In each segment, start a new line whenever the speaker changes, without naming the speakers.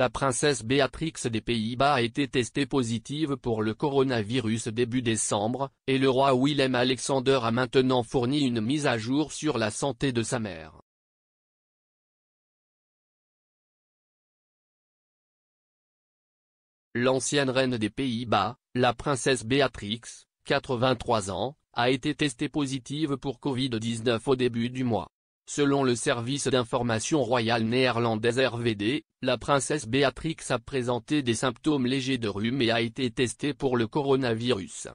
La princesse Béatrix des Pays-Bas a été testée positive pour le coronavirus début décembre, et le roi Willem-Alexander a maintenant fourni une mise à jour sur la santé de sa mère. L'ancienne reine des Pays-Bas, la princesse Béatrix, 83 ans, a été testée positive pour Covid-19 au début du mois. Selon le service d'information royale néerlandais RVD, la princesse Béatrix a présenté des symptômes légers de rhume et a été testée pour le coronavirus.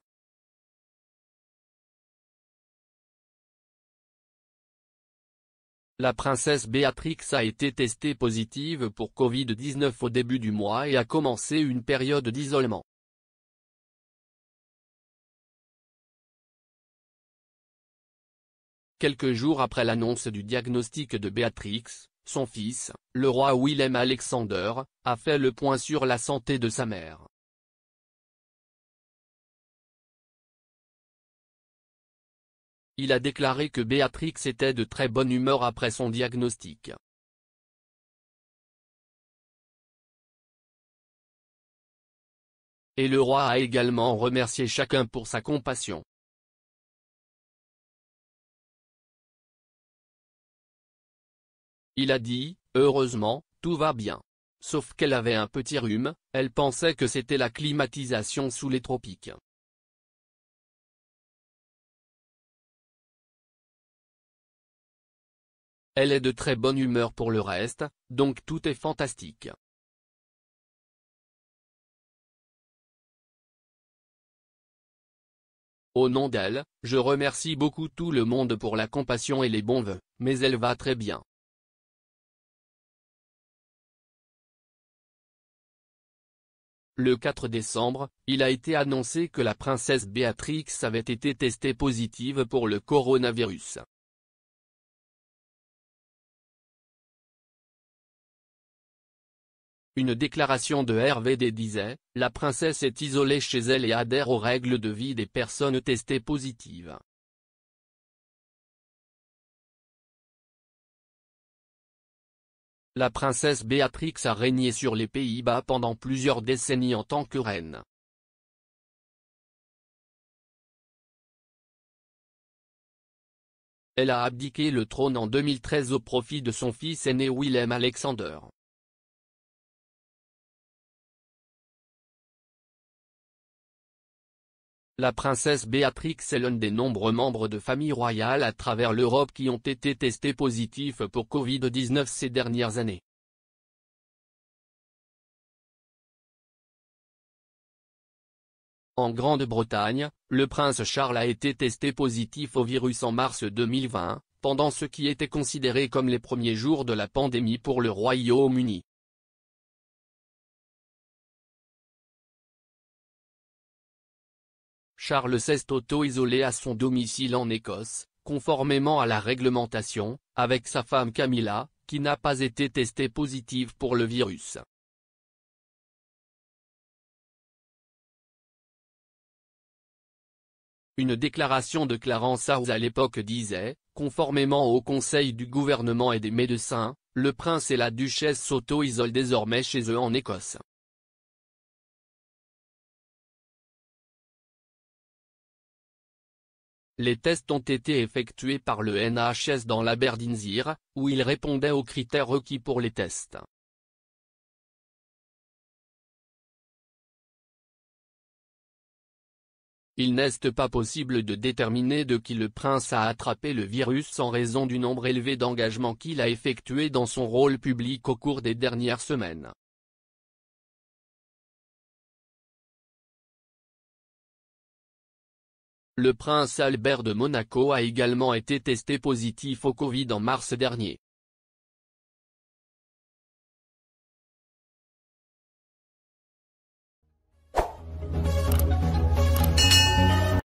La princesse
Béatrix a été testée positive pour Covid-19 au début du mois et a commencé une période d'isolement. Quelques jours après l'annonce du diagnostic de Béatrix, son fils, le roi Willem Alexander, a fait le point sur la santé
de sa mère. Il a déclaré que Béatrix était de très bonne humeur après son diagnostic. Et le roi a également remercié chacun pour sa compassion.
Il a dit, heureusement, tout va bien. Sauf qu'elle avait un petit rhume, elle pensait que c'était la climatisation sous les tropiques.
Elle est de très bonne humeur pour le reste, donc tout est fantastique. Au nom d'elle, je remercie beaucoup tout le monde pour la compassion et les bons vœux, mais elle va très bien.
Le 4 décembre, il a été annoncé que la princesse Béatrix avait été testée positive pour le coronavirus. Une déclaration de RVD disait, La princesse est isolée chez elle et adhère aux règles de vie des personnes testées
positives. La princesse Béatrix a régné sur les Pays-Bas pendant plusieurs décennies en tant que reine. Elle a abdiqué le trône en 2013 au profit de son fils aîné Willem Alexander.
La princesse Béatrix est l'un des nombreux membres de famille royale à travers l'Europe qui ont été testés positifs pour Covid-19 ces dernières années. En Grande-Bretagne, le prince Charles a été testé positif au virus en mars 2020, pendant ce qui était considéré comme les premiers jours de la pandémie pour le Royaume-Uni. Charles XVI auto-isolé à son domicile en Écosse, conformément à la réglementation, avec sa femme Camilla, qui n'a pas été testée positive pour le virus. Une déclaration de Clarence House à l'époque disait, conformément au conseil du gouvernement et des médecins, le prince et la duchesse s'auto-isolent désormais chez eux en Écosse. Les tests ont été effectués par le NHS dans Berdinzir, où il répondait aux critères requis pour les tests. Il n'est pas possible de déterminer de qui le prince a attrapé le virus en raison du nombre élevé d'engagements qu'il a effectués dans son rôle public au cours des dernières semaines.
Le prince Albert de Monaco a également été testé positif au Covid en mars dernier.